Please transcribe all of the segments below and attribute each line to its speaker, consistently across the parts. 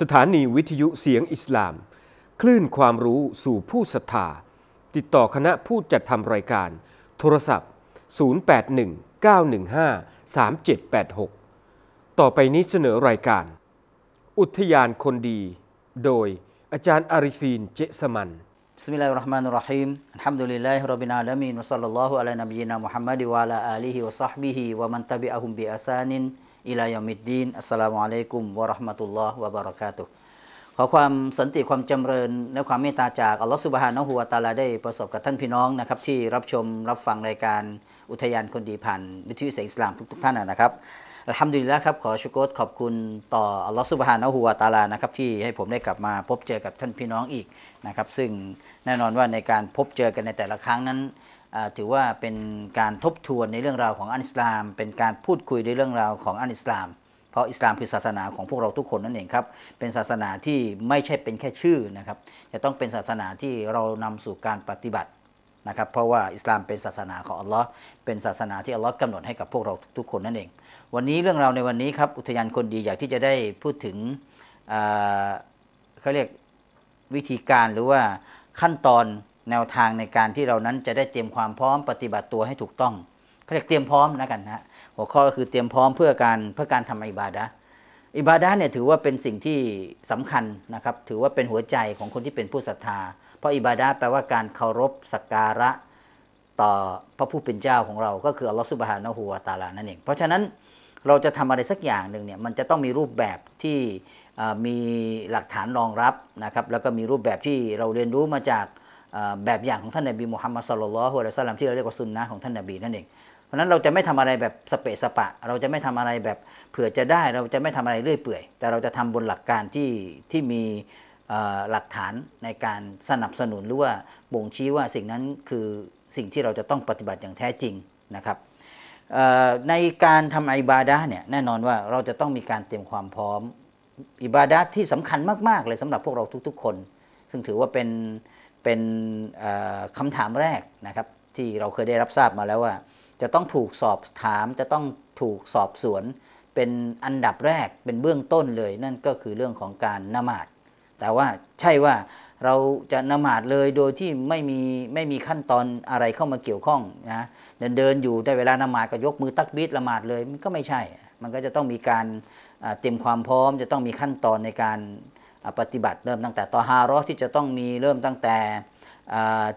Speaker 1: สถานีวิทยุเสียงอิสลามคลื่นความรู้สู่ผู้ศรัทธาติดต่อคณะผู้จัดทำรายการ โทรศัพท์ 0819153786 ต่อไปนี้เสนอรายการ อุทยานคนดีโดยอาจารย์อาริฟีนเจสมัน بسم الله الرحمن ลลัลลอฮุอะล لله رب ا ل ع ا ل م ม ن وصلى ะลาอาลีฮิวะซ م ฮบิฮิวะมันตะบิอะฮุมบิอ م ب านินอิลายามิดดีนอัสสลามุอะลัยกุมวะราะห์มะตุลลอฮ์วะบะเราะกาตุขอความสันติความจำเริญ และความเมตตาจาก อัลลอฮฺสุบฮานะฮูวาตาลาได้ประสบกับท่านพี่น้องนะครับ ที่รับชมรับฟังรายการอุทยานคนดีผ่านวิทยุเสียงอิสลามทุกๆ ท่านนะครับอัลฮัมดุลิลละครับขอชุกรขอบคุณต่ออัลลอฮฺสุบฮานะฮูวาตาลานะครับที่ให้ผมได้กลับมาพบเจอกับท่านพี่น้องอีกนะครับ ซึ่งแน่นอนว่าในการพบเจอกันในแต่ละครั้งนั้นถือว่าเป็นการทบทวนในเรื่องราวของอันอิสลาม เป็นการพูดคุยในเรื่องราวของอันอิสลาม เพราะอิสลามคือศาสนาของพวกเราทุกคนนั่นเองครับ เป็นศาสนาที่ไม่ใช่เป็นแค่ชื่อนะครับ จะต้องเป็นศาสนาที่เรานำสู่การปฏิบัตินะครับ เพราะว่าอิสลามเป็นศาสนาของอัลลอฮ์เป็นศาสนาที่อัลลอฮ์กำหนดให้กับพวกเราทุกคนนั่นเอง วันนี้เรื่องราวในวันนี้ครับ อุทยานคนดีอยากที่จะได้พูดถึงเขาเรียกวิธีการหรือว่าขั้นตอนแนวทางในการที่เรานั้นจะได้เตรียมความพร้อมปฏิบัติตัวให้ถูกต้องเขาเรียกเตรียมพร้อมนะกันนะหัวข้อก็คือเตรียมพร้อมเพื่อการเพื่อการทำอิบาดะอิบาดะเนี่ยถือว่าเป็นสิ่งที่สำคัญนะครับ ถือว่าเป็นหัวใจของคนที่เป็นผู้ศรัทธา เพราะอิบาดะแปลว่าการเคารพสักการะต่อพระผู้เป็นเจ้าของเราก็คืออัลลอฮฺสุบฮานะฮูวาตาลา นั่นเอง เพราะฉะนั้นเราจะทำอะไรสักอย่างหนึ่งเนี่ยมันจะต้องมีรูปแบบที่มีหลักฐานรองรับนะครับ แล้วก็มีรูปแบบที่เราเรียนรู้มาจากแบบอย่างของท่านนบีมุฮัมมัดสุลลัลฮุอะลัยซัลลามที่เราเรียกว่าซุนนะของท่านนบีนั่นเอง เพราะนั้นเราจะไม่ทำอะไรแบบสเปะสปะ เราจะไม่ทำอะไรแบบเผื่อจะได้ เราจะไม่ทำอะไรเรื่อยเปื่อย แต่เราจะทำบนหลักการที่ที่มีหลักฐานในการสนับสนุนหรือว่าบ่งชี้ว่าสิ่งนั้นคือสิ่งที่เราจะต้องปฏิบัติอย่างแท้จริงนะครับในการทำอิบาดะเนี่ยแน่นอนว่าเราจะต้องมีการเตรียมความพร้อม อิบาดะที่สำคัญมากๆเลยสำหรับพวกเราทุกๆคน ซึ่งถือว่าเป็นเป็นคำถามแรกนะครับที่เราเคยได้รับทราบมาแล้วว่า จะต้องถูกสอบถาม จะต้องถูกสอบสวน เป็นอันดับแรกเป็นเบื้องต้นเลย นั่นก็คือเรื่องของการนมาดแต่ว่าใช่ว่าเราจะนมาดเลยโดยที่ไม่มีไม่มีขั้นตอนอะไรเข้ามาเกี่ยวข้องนะเดินเดินอยู่ได้เวลานมาดก็ยกมือตักบิดละมาดเลยมันก็ไม่ใช่ มันก็จะต้องมีการเตรียมความพร้อม จะต้องมีขั้นตอนในการปฏิบัติเริ่มตั้งแต่ตอฮารอที่จะต้องมีเริ่มตั้งแต่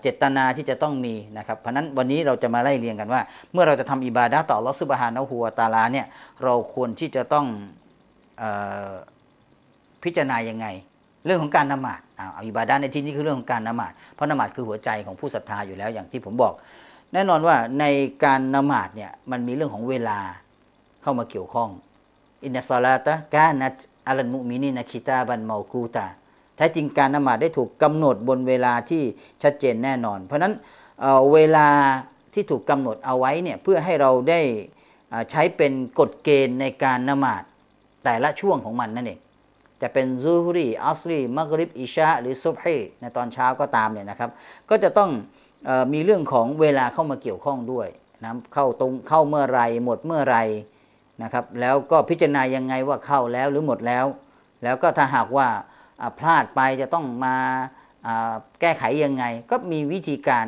Speaker 1: เจตนาที่จะต้องมีนะครับ เพราะนั้นวันนี้เราจะมาไล่เรียงกันว่า เมื่อเราจะทำอิบาดาต่อลอสุบฮานะหัวตาลาเนี่ยเราควรที่จะต้องอพิจารณายังไง เรื่องของการนมาดออิบาดาในที่นี้คือเรื่องของการนมาดเพราะนมาดคือหัวใจของผู้ศรัทธาอยู่แล้วอย่างที่ผมบอก แน่นอนว่าในการนมาดเนี่ยมันมีเรื่องของเวลาเข้ามาเกี่ยวข้องอินนัสลาตะกานัตอัลันมุมินีนะคิตาบันเมอกูตาแท้จริงการนมาดได้ถูกกำหนดบนเวลาที่ชัดเจนแน่นอน เพราะฉะนั้นเเวลาที่ถูกกำหนดเอาไว้เนี่ยเพื่อให้เราได้ใช้เป็นกฎเกณฑ์ในการนมาดแต่ละช่วงของมันนั่นเองจะเป็นซูฮุรีอัสรีมักริบ อิชาหรือซุบฮีในตอนเช้าก็ตามเนี่ยนะครับก็จะต้องอมีเรื่องของเวลาเข้ามาเกี่ยวข้องด้วยนะเข้าตรงเข้าเมื่อไรหมดเมื่อไรนะครับแล้วก็พิจารณายังไงว่าเข้าแล้วหรือหมดแล้ว แล้วก็ถ้าหากว่าพลาดไปจะต้องมาแก้ไขยังไง ก็มีวิธีการ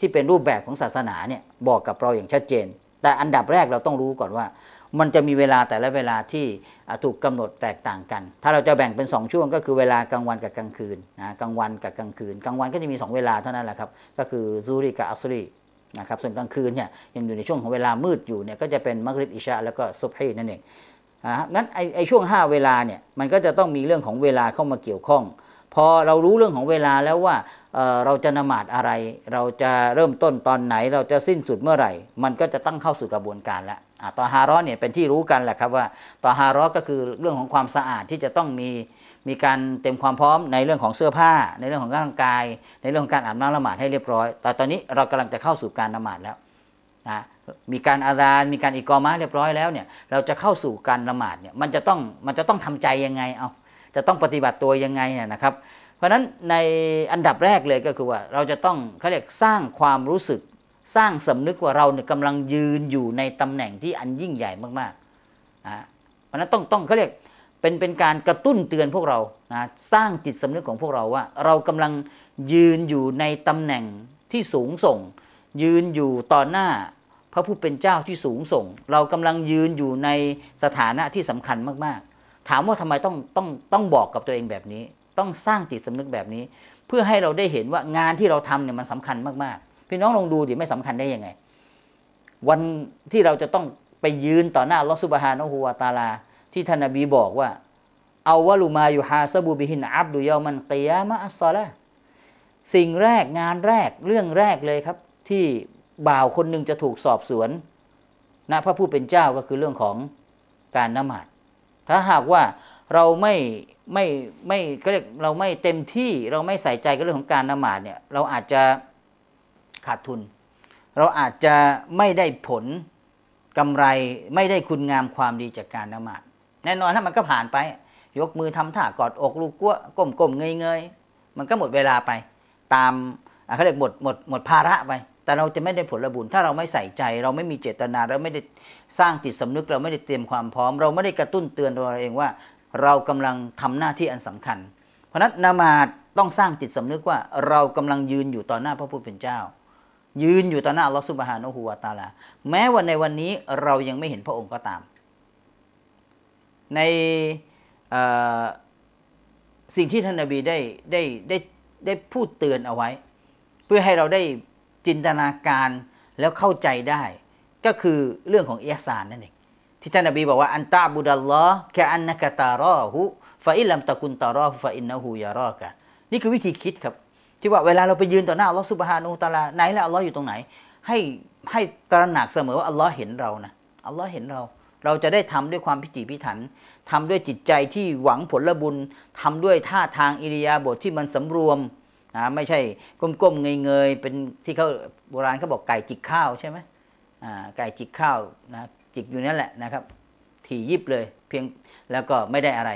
Speaker 1: ที่เป็นรูปแบบของศาสนาเนี่ยบอกกับเราอย่างชัดเจน แต่อันดับแรกเราต้องรู้ก่อนว่า มันจะมีเวลาแต่ละเวลาที่ถูกกำหนดแตกต่างกัน ถ้าเราจะแบ่งเป็น 2 ช่วงก็คือเวลากลางวันกับกลางคืนนะกลางวันกับกลางคืนกลางวันก็จะมี 2 เวลาเท่านั้นแหละครับก็คือซูริกับอัสรีนะครับส่วนกลางคืนเนี่ยยังอยู่ในช่วงของเวลามืดอยู่เนี่ยก็จะเป็นมักริบอิชาแล้วก็ซุบฮีนั่นเองนะนั้นไอไอช่วง 5 เวลาเนี่ยมันก็จะต้องมีเรื่องของเวลาเข้ามาเกี่ยวข้อง พอเรารู้เรื่องของเวลาแล้วว่าเเราจะนมาดอะไร เราจะเริ่มต้นตอนไหนเราจะสิ้นสุดเมื่อไหร่ มันก็จะตั้งเข้าสู่กระบวนการแล้วตอฮาร้อเนี่ยเป็นที่รู้กันแหละครับว่าตอฮาร้อก็คือเรื่องของความสะอาด ที่จะต้องมีมีการเต็มความพร้อมในเรื่องของเสื้อผ้า ในเรื่องของร่างกาย ในเรื่องของการอาบน้ำละหมาดให้เรียบร้อยแต่ตอนนี้เรากำลังจะเข้าสู่การละหมาดแล้วนะมีการอาดานมีการอิกอมาเรียบร้อยแล้วเนี่ยเราจะเข้าสู่การละหมาดเนี่ยมันจะต้องมันจะต้องทำใจยังไงเอาจะต้องปฏิบัติตัวยังไงนะครับ เพราะฉะนั้นในอันดับแรกเลยก็คือว่า เราจะต้องเขาเรียกสร้างความรู้สึกสร้างสำนึกว่าเราเนี่ยกำลังยืนอยู่ในตำแหน่งที่อันยิ่งใหญ่มากๆนะเพราะนั้นต้องต้องเขาเรียกเป็นเป็นการกระตุ้นเตือนพวกเรานะสร้างจิตสำนึกของพวกเราว่าเรากำลังยืนอยู่ในตำแหน่งที่สูงส่ง ยืนอยู่ต่อหน้าพระผู้เป็นเจ้าที่สูงส่ง เรากำลังยืนอยู่ในสถานะที่สำคัญมากๆ ถามว่าทำไมต้องต้องต้องบอกกับตัวเองแบบนี้ต้องสร้างจิตสำนึกแบบนี้ เพื่อให้เราได้เห็นว่างานที่เราทำเนี่ยมันสำคัญมากๆพี่น้องลองดูดิ ไม่สำคัญได้ยังไง วันที่เราจะต้องไปยืนต่อหน้าลอสุบฮานอฮูวาตาลา ที่ท่านอบีบอกว่า เอาวะลูมาอยู่ฮาซบูบิหินอับดุยอมันกียามะอัสซอละสิ่งแรกงานแรกเรื่องแรกเลยครับ ที่บ่าวคนหนึ่งจะถูกสอบสวนณพระผู้เป็นเจ้าก็คือเรื่องของการนมาดถ้าหากว่าเราไม่ไม่ไม่ก็เรียกเราไม่เต็มที่เราไม่ใส่ใจกับเรื่องของการนมาดเนี่ยเราอาจจะขาดทุน เราอาจจะไม่ได้ผลกำไรไม่ได้คุณงามความดีจากการนมาด แน่นอนถ้ามันก็ผ่านไป ยกมือทำท่ากอดอกลูกกั้วก้มๆเงยๆมันก็หมดเวลาไป ตามเขาเรียกหมดหมดหมดภาระไป แต่เราจะไม่ได้ผลบุญ ถ้าเราไม่ใส่ใจ เราไม่มีเจตนา เราไม่ได้สร้างจิตสำนึก เราไม่ได้เตรียมความพร้อมเราไม่ได้กระตุ้นเตือนตัวเองว่า เรากำลังทำหน้าที่อันสำคัญ เพราะนั้นนมาดต้องสร้างจิตสำนึกว่าเรากำลังยืนอยู่ต่อหน้าพระผู้เป็นเจ้ายืนอยู่ต่อหน้าอัลลอฮฺสุบฮานะฮูวาตาลาแม้ว่าในวันนี้เรายังไม่เห็นพระองค์ก็ตาม ในสิ่งที่ท่านนาบีได้ได้ได้ได้พูดเตือนเอาไว้ เพื่อให้เราได้จินตนาการแล้วเข้าใจได้ ก็คือเรื่องของเอียสานนั่นเองที่ท่านนาบี บอกว่า อันตาบุดัลลอฮ์แคอันนักตารอฮุฟะอิลัมตะกุนตารอฮุฟะอินนะฮูยารอกะนี่คือวิธีคิดครับที่ว่าเวลาเราไปยืนต่อหน้าอัลลอฮ์สุบฮานูตาลาไหนแล้วอัลลอฮ์อยู่ตรงไหนให้ให้ตระหนักเสมอว่าอัลลอฮ์เห็นเรานะอัลลอฮ์เห็นเรา เราจะได้ทำด้วยความพิถีพิถัน ทำด้วยจิตใจที่หวังผลบุญ ทำด้วยท่าทางอิริยาบถทที่มันสำรวมนะไม่ใช่ก้มๆเงยๆเป็นที่เขาโบราณเขาบอกไก่จิกข้าวใช่ไหมไก่จิกข้าวนะจิกอยู่นั่นแหละนะครับ ถี่ยิบเลย เพียงแล้วก็ไม่ได้อะไร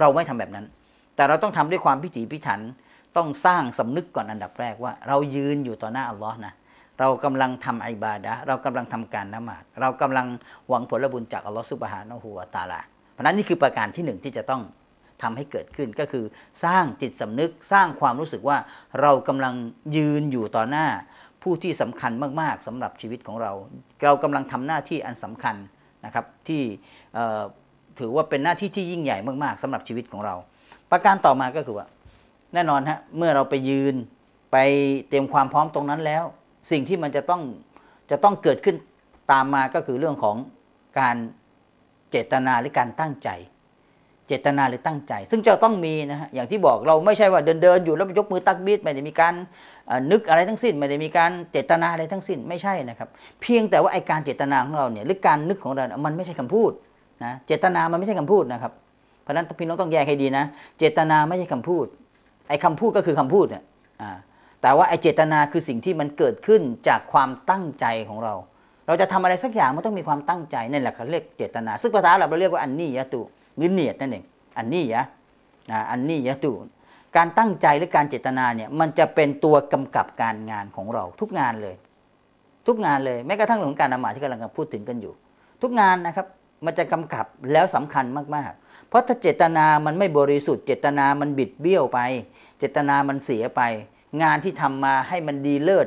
Speaker 1: เราไม่ทำแบบนั้น แต่เราต้องทำด้วยความพิถีพิถันต้องสร้างสำนึกก่อนอันดับแรกว่าเรายืนอยู่ต่อหน้าอัลลอฮ์นะเรากำลังทำอิบาดะเรากำลังทำการนมาด เรากำลังหวังผลบุญจากอัลลอฮ์สุบฮานะฮูวาตาลา เพราะนั้นนี่คือประการที่หนึ่งที่จะต้องทำให้เกิดขึ้นก็คือสร้างจิตสำนึกสร้างความรู้สึกว่า เรากำลังยืนอยู่ต่อหน้าผู้ที่สำคัญมาก ๆ สำหรับชีวิตของเราเรากำลังทำหน้าที่อันสำคัญนะครับที่ถือว่าเป็นหน้าที่ที่ยิ่งใหญ่มาก ๆ สำหรับชีวิตของเรา ประการต่อมาก็คือว่าแน่นอนฮะ เมื่อเราไปยืนไปเตรียมความพร้อมตรงนั้นแล้ว สิ่งที่มันจะต้องจะต้องเกิดขึ้นตามมาก็คือเรื่องของการเจตนาหรือการตั้งใจ เจตนาหรือตั้งใจ ซึ่งจะต้องมีนะฮะ อย่างที่บอกเราไม่ใช่ว่าเดินเดินอยู่แล้วยกมือตักบีดไม่ได้มีการนึกอะไรทั้งสิ้น ไม่ได้มีการเจตนาอะไรทั้งสิ้น ไม่ใช่นะครับ เพียงแต่ว่าไอการเจตนาของเราเนี่ยหรือการนึกของเรา มันไม่ใช่คำพูดนะ เจตนามันไม่ใช่คำพูดนะครับ เพราะนั้นพี่น้องต้องแยกให้ดีนะ เจตนาไม่ใช่คำพูดไอ้คำพูดก็คือคำพูดเนี่ยแต่ว่าไอ้เจตนาคือสิ่งที่มันเกิดขึ้นจากความตั้งใจของเรา เราจะทำอะไรสักอย่างมันต้องมีความตั้งใจนั่นแหละเขาเรียกเจตนา ซึ่งภาษาเราเราเรียกว่าอันนี้ยะตุหรือเนียดนั่นเองอันนี้ยะอันนี้ยะตุการตั้งใจหรือการเจตนาเนี่ยมันจะเป็นตัวกำกับการงานของเรา ทุกงานเลย ทุกงานเลยแม้กระทั่งหลวงการนามาที่กำลังพูดถึงกันอยู่ ทุกงานนะครับมันจะกำกับแล้วสำคัญมาก ๆเพราะถ้าเจตนามันไม่บริสุทธิ์ เจตนามันบิดเบี้ยวไป เจตนามันเสียไป งานที่ทำมาให้มันดีเลิศ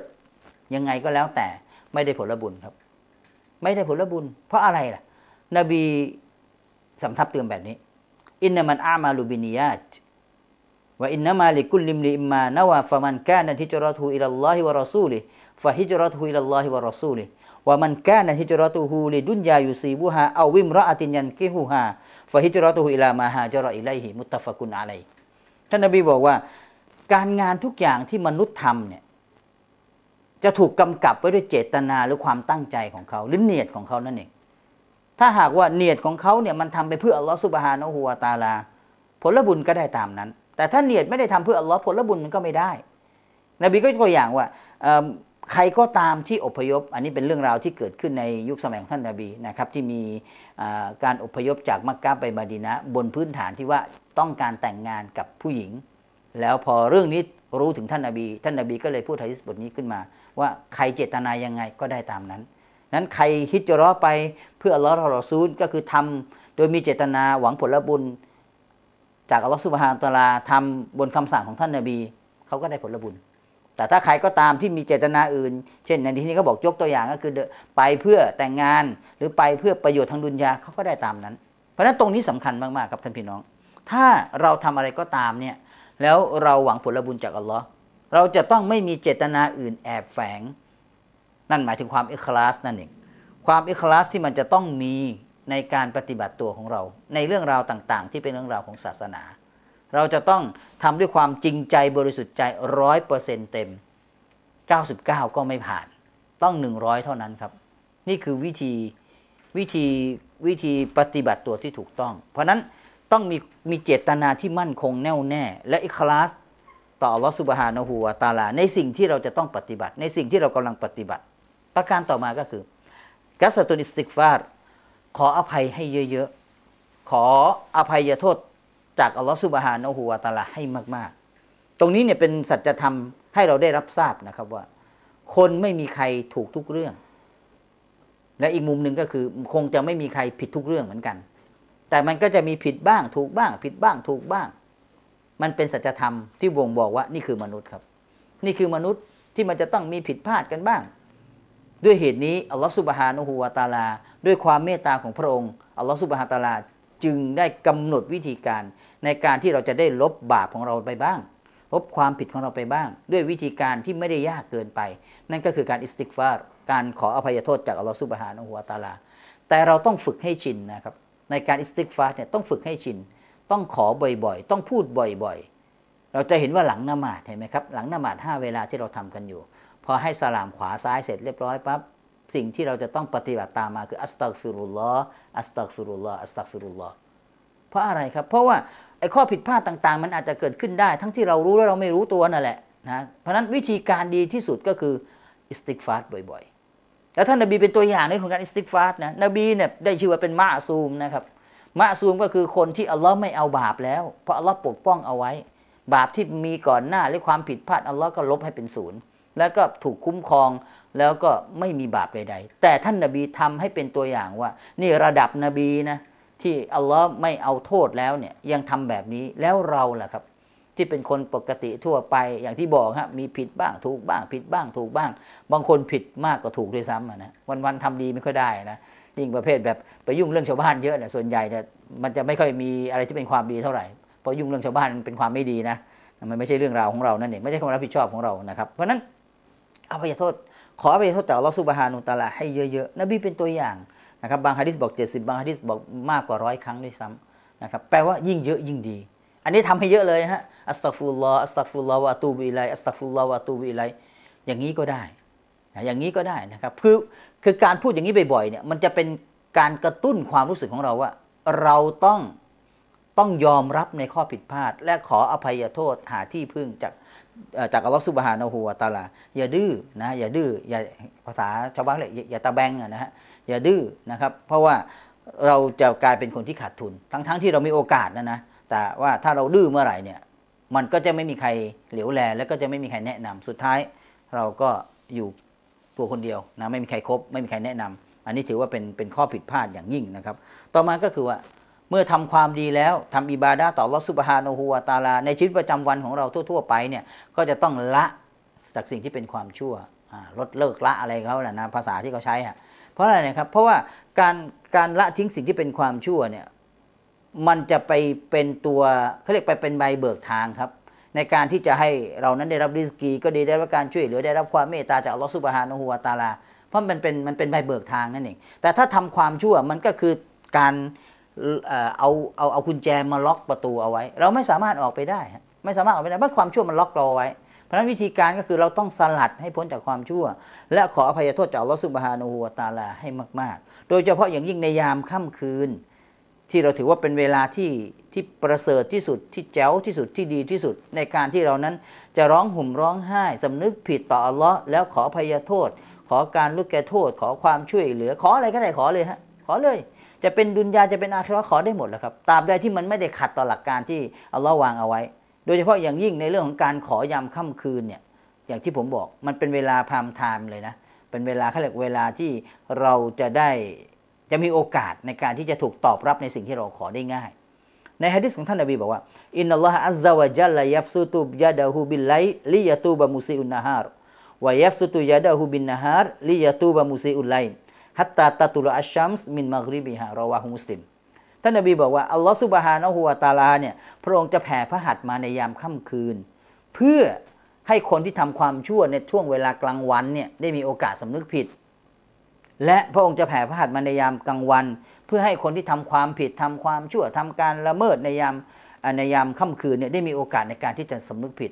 Speaker 1: ยังไงก็แล้วแต่ไม่ได้ผลบุญครับ ไม่ได้ผลบุญ เพราะอะไรล่ะ นบีสำทับเตือนแบบนี้ อินนามันอามาลูบินียาตว่าอินนามาลิกุลลิมลิอมมานาวาฟะมันแกนันฮิจรัตูอิลลอฮิวะรอซูลิ ฟะฮิจรัตูอิลลอฮิวะรอซูลิว่ามันแกนันฮิจรัตูฮูลิดุนยายูซีบูฮาเอาวิมรออตินยันกิฮูฮาฟาฮิจรอตุฮิลามาฮาจรออิไลฮิมุตตะฟะกุนอะไรท่านนบีบอกว่าการงานทุกอย่างที่มนุษย์ทำเนี่ย จะถูกกำกับไว้ด้วยเจตนาหรือความตั้งใจของเขา หรือเนียดของเขานั่นเองถ้าหากว่าเนียดของเขาเนี่ยมันทำไปเพื่ออัลลอฮฺสุบฮานะฮูวาตาลาผลบุญก็ได้ตามนั้น แต่ถ้าเนียดไม่ได้ทำเพื่ออัลลอฮ์ผลบุญมันก็ไม่ได้ นบีก็ตัวอย่างว่าใครก็ตามที่อพยพ อันนี้เป็นเรื่องราวที่เกิดขึ้นในยุคสมัยของท่านนาบีนะครับที่มีการอพยพจากมักกะไปมาดีนะ บนพื้นฐานที่ว่าต้องการแต่งงานกับผู้หญิง แล้วพอเรื่องนี้รู้ถึง ท่านนาบี ท่านนาบีก็เลยพูดทะดิสบทนี้ขึ้นมา ว่าใครเจตนายังไงก็ได้ตามนั้นนั้นใครฮิจรอไปเพื่ออัลลอฮ์รอซูลก็คือทำโดยมีเจตนาหวังผลบุญ จากอัลลอฮ์สุบฮานตะลาทำบนคำสั่งของท่านนาบีเขาก็ได้ผลบุญแต่ถ้าใครก็ตามที่มีเจตนาอื่น เช่นในที่นี้เขาบอกยกตัวอย่างก็คือไปเพื่อแต่งงานหรือไปเพื่อประโยชน์ทางดุลยาเขาก็ได้ตามนั้น เพราะฉะนั้นตรงนี้สำคัญมากๆครับท่านพี่น้อง ถ้าเราทำอะไรก็ตามเนี่ยแล้วเราหวังผลบุญจากอัลลอฮ์เราจะต้องไม่มีเจตนาอื่น แอบแฝง นั่นหมายถึงความอิคลาสนั่นเองความอิคลาสที่มันจะต้องมีในการปฏิบัติตัวของเรา ในเรื่องราวต่างๆ ที่เป็นเรื่องราวของศาสนาเราจะต้องทำด้วยความจริงใจบริสุทธิ์ใจร้อยเปอร์เซ็นเต็ม 99 ก็ไม่ผ่าน ต้อง 100 เท่านั้นครับ นี่คือวิธีวิธีวิธีปฏิบัติตัวที่ถูกต้อง เพราะนั้นต้องมีมีเจตนาที่มั่นคงแน่วแน่ และอิคลาส ต่อลอสุบฮานหัวตาลาในสิ่งที่เราจะต้องปฏิบัติ ในสิ่งที่เรากำลังปฏิบัติ ประการต่อมาก็คือกัสตุนิสติกฟาร์ขออภัยให้เยอะๆขออภัยโทษจากอัลลอฮฺสุบฮานะฮูวาตาลาให้มากๆ ตรงนี้เนี่ยเป็นสัจธรรมให้เราได้รับทราบนะครับว่า คนไม่มีใครถูกทุกเรื่อง และอีกมุมหนึ่งก็คือคงจะไม่มีใครผิดทุกเรื่องเหมือนกัน แต่มันก็จะมีผิดบ้างถูกบ้าง ผิดบ้างถูกบ้าง มันเป็นสัจธรรมที่บ่งบอกว่านี่คือมนุษย์ครับ นี่คือมนุษย์ที่มันจะต้องมีผิดพลาดกันบ้าง ด้วยเหตุนี้อัลลอฮฺสุบฮานะฮูวาตาลา ด้วยความเมตตาของพระองค์อัลลอฮฺสุบฮาตาลาจึงได้กำหนดวิธีการในการที่เราจะได้ลบบาปของเราไปบ้างลบความผิดของเราไปบ้าง ด้วยวิธีการที่ไม่ได้ยากเกินไป นั่นก็คือการอิสติกฟาร์การขออภัยโทษจากอัลลอฮฺสุบฮานะฮัวาตาลาแต่เราต้องฝึกให้ชินนะครับในการอิสติกฟาร์เนี่ยต้องฝึกให้ชินต้องขอบ่อยๆ ต้องพูดบ่อยๆ เราจะเห็นว่าหลังนมาดเห็นไหมครับหลังนมาดห้าเวลาที่เราทำกันอยู่ พอให้สลามขวา ซ้ายเสร็จเรียบร้อยปั๊บสิ่งที่เราจะต้องปฏิบัติตามมาคืออัสตักฟิรุลลอฮ์อัสตักฟิรุลลอฮ์อัสตักฟิรุลลอฮ์เพราะอะไรครับ เพราะว่าไอ้ข้อผิดพลาดต่างๆ มันอาจจะเกิดขึ้นได้ ทั้งที่เรารู้และเราไม่รู้ตัวนั่นแหละนะ เพราะนั้นวิธีการดีที่สุดก็คืออิสติกฟาร์ดบ่อยๆ แล้วท่านนบีเป็นตัวอย่างในเรื่องการอิสติกฟาร์ดนะ นบีเนี่ยได้ชื่อว่าเป็นมะซูมนะครับ มะซูมก็คือคนที่อัลลอฮ์ไม่เอาบาปแล้วเพราะอัลลอฮ์ปกป้องเอาไว้ บาปที่มีก่อนหน้าหรือความผิดพลาดอัลลอฮ์ก็ลบให้เป็นศูนย์แล้วก็ถูกคุ้มครองแล้วก็ไม่มีบาปใดๆ แต่ท่านนาบีทำให้เป็นตัวอย่างว่า นี่ระดับนบีนะ ที่อัลลอฮ์ไม่เอาโทษแล้วเนี่ยยังทำแบบนี้แล้วเราล่ะครับ ที่เป็นคนปกติทั่วไปอย่างที่บอกับมีผิดบ้างถูกบ้างผิดบ้างถูกบ้าง บางคนผิดมากกว่าถูกด้วยซ้ำนะวัน ๆทำดีไม่ค่อยได้นะยิ่งประเภทแบบไปยุ่งเรื่องชาวบ้านเยอะเนี่ยส่วนใหญ่จะมันจะไม่ค่อยมีอะไรที่เป็นความดีเท่าไหร่พอยุ่งเรื่องชาวบ้านเป็นความไม่ดีนะมันไม่ใช่เรื่องราวของเรานั่นเองไม่ใช่ความรับผิดชอบของเรานะครับ เพราะนั้นอภัยโทษขอไปโทษแต่เรอสุบฮานุตาลาให้เยอะๆ นบีเป็นตัวอย่างนะครับบางฮะดิษบอก70บางฮะดิษบอกมากกว่าร้อยครั้งด้วยซ้ำนะครับแปลว่ายิ่งเยอะยิ่งดี อันนี้ทำให้เยอะเลยฮะอัสตัฟุลลออัสตัฟุลลอวะตูบิไลอัสตัฟุลลอวะตูบิไลอย่างนี้ก็ได้อย่างนี้ก็ได้นะครับคือคือการพูดอย่างนี้บ่อยๆเนี่ยมันจะเป็นการกระตุ้นความรู้สึกของเราว่าเราต้องต้องยอมรับในข้อผิดพลาด และขออภัยโทษหาที่พึ่งจากจากอัลลอฮฺสุบฮานะฮูวตาลาอย่าดื้อนะอย่าดื้ออย่าภาษาชาวบ้านเลยอย่าตะแบงนะฮะอย่าดื้อนะครับเพราะว่าเราจะกลายเป็นคนที่ขาดทุน ทั้งๆทที่เรามีโอกาสนะนะ แต่ว่าถ้าเราดื้อเมื่อไหร่เนี่ย มันก็จะไม่มีใครเหลียวแลแล้วก็จะไม่มีใครแนะนำสุดท้าย เราก็อยู่ตัวคนเดียวนะไม่มีใครครบ ไม่มีใครแนะนำ อันนี้ถือว่าเป็นเป็นข้อผิดพลาดอย่างยิ่งนะครับ ต่อมาก็คือว่าเมื่อทำความดีแล้ว ทำอิบาดาต่อลอสุบฮานนหัวตาลาในชีวิตประจำวันของเราทั่ว ๆ ไปเนี่ยก็จะต้องละจากสิ่งที่เป็นความชั่วลดเลิกละอะไรเขาแหละนะภาษาที่เขาใช้อะเพราะอะไรนะครับเพราะว่าการการละทิ้งสิ่งที่เป็นความชั่วเนี่ยมันจะไปเป็นตัวเขาเรียกไปเป็นใบเบิกทางครับ ในการที่จะให้เรานั้นได้รับริสกี ก็ดีได้รับการช่วยเหลือได้รับความเมตตาจากลอสุบฮานอหัวตาลาเพราะมันเป็นมันเป็นใบเบิกทางนั่นเองแต่ถ้าทำความชั่วมันก็คือการเอาเอาเอากุญแจมาล็อกประตูเอาไว้ เราไม่สามารถออกไปได้ไม่สามารถออกไปได้เพราะความชั่วมันล็อกเราไว้เพราะนั้นวิธีการก็คือเราต้องสลัดให้พ้นจากความชั่ว และขออภัยโทษจากลอสุบฮานูฮัวตาลาให้มาก ๆ โดยเฉพาะอย่างยิ่งในยามค่ำคืน ที่เราถือว่าเป็นเวลาที่ที่ประเสริฐที่สุดที่แจ๋วที่สุดที่ดีที่สุดในการที่เรานั้นจะร้องห่มร้องไห้สำนึกผิดต่ออัลลอฮ์แล้วขออภัยโทษ ขอการลุกแก่โทษ ขอความช่วยเหลือขออะไรก็ได้ขอเลยฮะขอเลยจะเป็นดุนยาจะเป็นอาคราขอได้หมดแหละครับตามใดที่มันไม่ได้ขัดต่อหลักการที่อัลลอฮ์วางเอาไว้ โดยเฉพาะอย่างยิ่งในเรื่องของการขอยามค่ำคืนเนี่ยอย่างที่ผมบอกมันเป็นเวลาพามไทม์เลยนะเป็นเวลาเขาเรียกเวลาที่เราจะได้จะมีโอกาสในการที่จะถูกตอบรับในสิ่งที่เราขอได้ง่าย ในฮะดิษของท่านนบีบอกว่าอินนัลลอฮะอัลลอฮฺจัลลายัฟซุตุบยาดะฮูบิลไลลิยาตูบะมุซีอุนนาฮารวายัฟซุตุยาดะฮูบินนาฮารลิยาตูบะมุซีอุลไลฮัตตาตาตุลอัชชัมส์มินมักริบิฮะรอวาฮุมุสลิม ท่านนบีบอกว่าอัลลอฮฺสุบฮานะฮุวาตาลาเนี่ยพระองค์จะแผ่พระหัตถ์มาในยามค่ำคืน เพื่อให้คนที่ทำความชั่วในช่วงเวลากลางวันเนี่ยได้มีโอกาสสำนึกผิด และพระองค์จะแผ่พระหัตถ์มาในยามกลางวัน เพื่อให้คนที่ทำความผิดทำความชั่วทำการละเมิดในยามในยามค่ำคืนเนี่ยได้มีโอกาสในการที่จะสำนึกผิด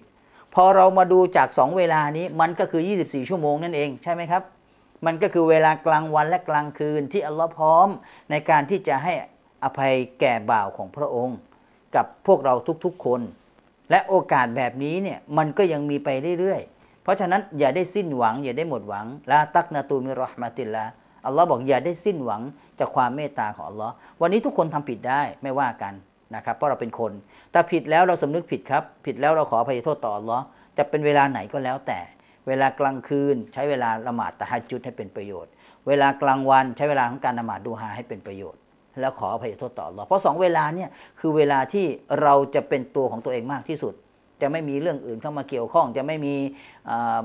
Speaker 1: พอเรามาดูจาก2เวลานี้มันก็คือ 24 ชั่วโมงนั่นเองใช่ไหมครับมันก็คือเวลากลางวันและกลางคืนที่อัลลอฮ์พร้อมในการที่จะให้อภัยแก่บ่าวของพระองค์ กับพวกเราทุกๆคน และโอกาสแบบนี้เนี่ยมันก็ยังมีไปเรื่อยๆ เพราะฉะนั้นอย่าได้สิ้นหวัง อย่าได้หมดหวังลาตักนาตูมิรอฮมาติลลาอัลลอฮ์บอกอย่าได้สิ้นหวังจากความเมตตาของอัลลอฮ์วันนี้ทุกคนทำผิดได้ไม่ว่ากันนะครับเพราะเราเป็นคนแต่ผิดแล้วเราสำนึกผิดครับ ผิดแล้วเราขออภัยโทษต่ออัลลอฮ์จะเป็นเวลาไหนก็แล้วแต่เวลากลางคืน ใช้เวลาละหมาดตะฮัจุดให้เป็นประโยชน์ เวลากลางวันใช้เวลาของการละหมาดดูฮาให้เป็นประโยชน์ แล้วขออภัยโทษต่อเราเพราะสองเวลาเนี่ยคือเวลาที่เราจะเป็นตัวของตัวเองมากที่สุด จะไม่มีเรื่องอื่นเข้ามาเกี่ยวข้อง จะไม่มี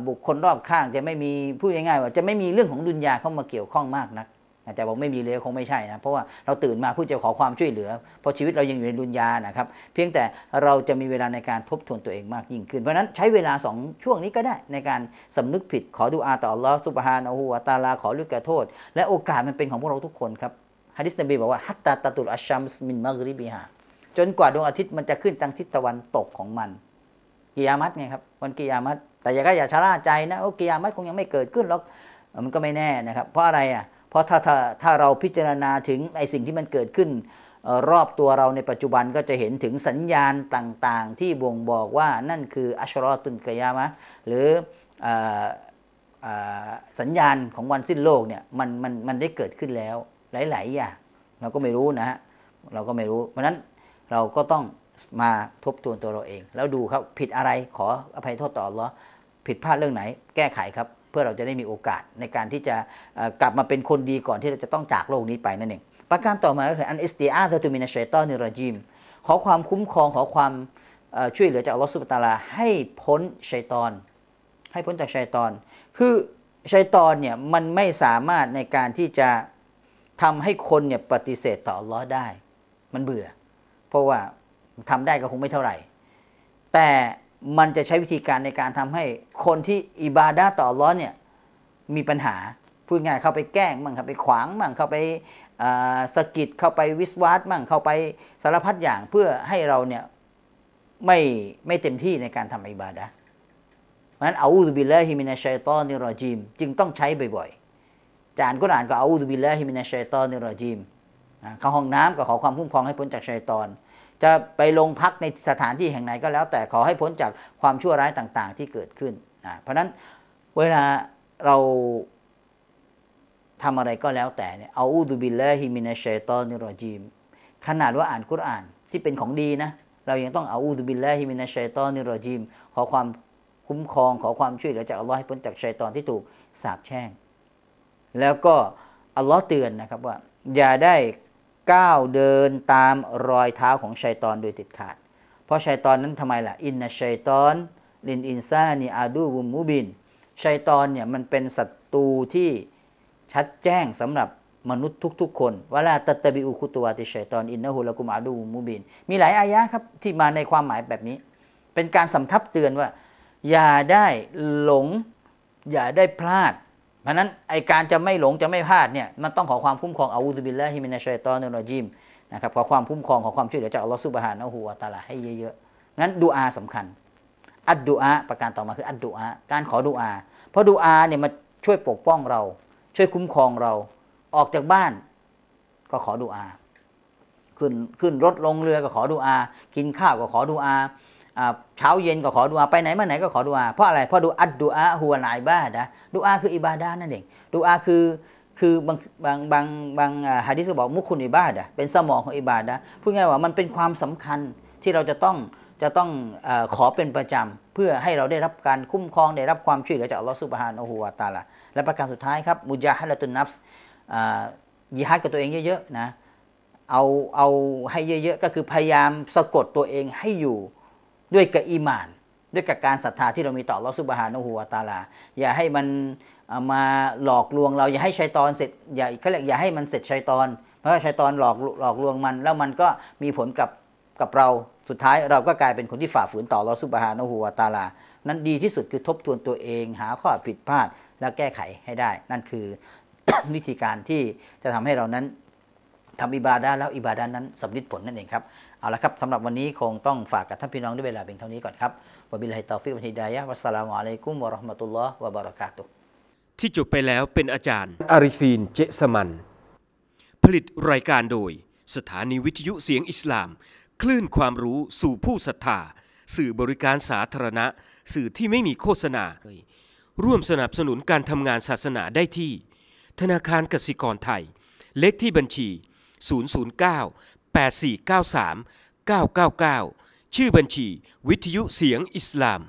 Speaker 1: บุคคลรอบข้าง จะไม่มีพูดง่ายๆว่าจะไม่มีเรื่องของดุนยาเข้ามาเกี่ยวข้องมากนักแต่บอกไม่มีเลยคงไม่ใช่นะ เพราะว่าเราตื่นมาเพื่อจะขอความช่วยเหลือ เพราะชีวิตเรายังอยู่ในดุนยานะครับ เพียงแต่เราจะมีเวลาในการทบทวนตัวเองมากยิ่งขึ้น เพราะนั้นใช้เวลาสองช่วงนี้ก็ได้ในการสำนึกผิดขอดูอาต่อลอสุบฮานอหัวตาลา ขอล้กกระโทษ และโอกาสมันเป็นของพวกเราทุกคนครับฮะดิษนบีบอกว่าฮัตตาตะตุลอัชชัมมินมะกริบิฮาจนกว่าดวงอาทิตย์มันจะขึ้นทางทิศตะวันตกของมันกิยามัตไงครับวันกิยามัตแต่อย่าก็อย่าชะล่าใจนะ โอ้กิยามัตคงยังไม่เกิดขึ้นหรอกมันก็ไม่แน่นะครับ เพราะอะไรอ่ะเพราะถ้าถ้าถ้าเราพิจารณาถึงไอสิ่งที่มันเกิดขึ้น รอบตัวเราในปัจจุบันก็จะเห็นถึงสัญญาณต่างๆที่บ่งบอกว่านั่นคืออัชรอตุนกยามะหรือสัญญาณของวันสิ้นโลกเนี่ยมันมันมันได้เกิดขึ้นแล้วหลายๆอย่างเราก็ไม่รู้นะฮะเราก็ไม่รู้ เพราะนั้นเราก็ต้องมาทบทวนตัวเราเอง แล้วดูครับ ผิดอะไรขออภัยโทษต่อหรอผิดพลาดเรื่องไหน แก้ไขครับเพื่อเราจะได้มีโอกาสในการที่จะกลับมาเป็นคนดีก่อนที่เราจะต้องจากโลกนี้ไปนั่นเองประการต่อมาก็คืออันอิสติอาเธอตูมินาเชตอนิรจิมขอความคุ้มครองขอความช่วยเหลือจากอัลลอฮฺสุบตาลา ให้พ้นชัยตอน ให้พ้นจากชัยตอน คือชัยตอนเนี่ยมันไม่สามารถในการที่จะทำให้คนเนี่ยปฏิเสธต่ออัลลอฮ์ได้มันเบื่อ เพราะว่าทำได้ก็คงไม่เท่าไหร่ แต่มันจะใช้วิธีการในการทำให้คนที่อิบาดาต่อร้อนเนี่ยมีปัญหา พูดง่ายเข้าไปแกล้ง มั่งเข้าไปขวาง มั่งเข้าไปสะกิดเข้าไปวิสวาสมั่งเข้าไปสารพัดอย่างเพื่อให้เราเนี่ยไม่ไม่เต็มที่ในการทำอิบาดาเพราะนั้นอาอูซบิลลาฮิมินาชัยตอนนิรอจิมจึงต้องใช้บ่อยๆจานก็อ่านก็อาอูซบิลลาฮิมินาชัยตอนนิรอจิมเข้าห้องน้ำก็ขอความคุ้มครองให้พ้นจากชัยตอนจะไปลงพักในสถานที่แห่งไหนก็แล้วแต่ขอให้พ้นจากความชั่วร้ายต่าง ๆ ที่เกิดขึ้นนะเพราะนั้นเวลาเราทำอะไรก็แล้วแต่เนี่ยเอาอูดูบิลละฮิมินาชัยตอนิรอจีมขนาดว่าอ่านกุรอาน ที่เป็นของดีนะ เรายังต้องเอาอูดูบิลละฮิมินาชัยตอนิรอจีมขอความคุ้มครองขอความช่วยเหลือจากอัลลอฮ์ให้พ้นจากชัยตอนที่ถูกสาปแช่ง แล้วก็อัลลอฮ์เตือนนะครับว่า อย่าได้ก้าวเดินตามรอยเท้าของชัยตอนโดยติดขาด เพราะชัยตอนนั้นทำไมล่ะ อินนชัยตอนลินอินซานีอาดูบุมมูบิน ชัยตอนเนี่ยมันเป็นศัตรูที่ชัดแจ้งสำหรับมนุษย์ทุกๆคนเวลาตัตบิอุคุตวาติชัยตอนอินนะฮุลกุมอาดูมูบิน มีหลายอายะครับที่มาในความหมายแบบนี้ เป็นการสำทับเตือนว่า อย่าได้หลงอย่าได้พลาดเพราะนั้นไอการจะไม่หลงจะไม่พลาดเนี่ยมันต้องขอความคุ้มครองอาวุธบิลละฮิมินาชัยตอนนอจิมนะครับขอความคุ้มครองขอความช่วยเหลือจากอัลลอฮฺสุบฮานะฮูวาตาลาให้เยอะๆนั้นดูอาสำคัญ อัดดูอา ประการต่อมาคืออัดดูอา การขอดูอา เพราะดูอาเนี่ยมาช่วยปกป้องเรา ช่วยคุ้มครองเรา ออกจากบ้านก็ขอดูอา ขึ้นขึ้นรถลงเรือก็ขอดูอากินข้าวก็ขอดูอาเช้าเย็นก็ขอดุอาไปไหนมาไหนก็ขอดุอาเพราะอะไรเพราะดูอัดดุอาหัวลายบ้าดะดุอาคืออิบาดานั่นเองดูอาคือคือบางบางบางบางฮะดิษก็บอกมุคุนอิบาดะเป็นสมองของอิบาดะพูดง่ายว่ามันเป็นความสำคัญที่เราจะต้องจะต้องอขอเป็นประจำเพื่อให้เราได้รับการคุ้มครองได้รับความช่วยเหลือจากอัลลอฮฺสุบฮานอหัวตาละและประการสุดท้ายครับมุจาฮัลตุนนับส์ยิฮัดกับตัวเองเยอะๆนะ เอาเอาให้เยอะๆก็คือพยายามสะกดตัวเองให้อยู่ด้วยกับอีมาน ด้วยกับการศรัทธาที่เรามีต่อลอสุบฮานอหัวตาลาอย่าให้มันมาหลอกลวงเราอย่าให้ชัยตอนเสร็จอย่าเขาเรียกอย่าให้มันเสร็จชัยตอน เพราะว่าชัยตอนหลอกหลอกลวงมัน แล้วมันก็มีผลกับกับเราสุดท้าย เราก็กลายเป็นคนที่ฝ่าฝืนต่อลอสุบฮานอหัวตาลานั้นดีที่สุดคือทบทวนตัวเอง หาข้อผิดพลาดแล้วแก้ไขให้ได้ นั่นคือวิธีการที่จะทำให้เรานั้นทำอิบาดาแล้วอิบาดานั้นสำลิดผลนั่นเองครับ เอาละครับสำหรับวันนี้คงต้องฝากกับท่านพี่น้องด้วยเวลาเพียงเท่านี้ก่อนครับวบิลไฮตอฟิกวันฮิดายะวัสสลามุอะลัยกุมวะราะห์มะตุลลอฮ์วะบารากาตุที่จบไปแล้วเป็นอาจารย์อาริฟีนเจสมันผลิตรายการโดย สถานีวิทยุเสียงอิสลาม คลื่นความรู้สู่ผู้ศรัทธาสื่อบริการสาธารณะสื่อที่ไม่มีโฆษณาร่วมสนับสนุนการทำงานศาสนาได้ที่ธนาคารกสิกรไทยเลขที่บัญชี009 8493 999 ชื่อบัญชี วิทยุเสียงอิสลาม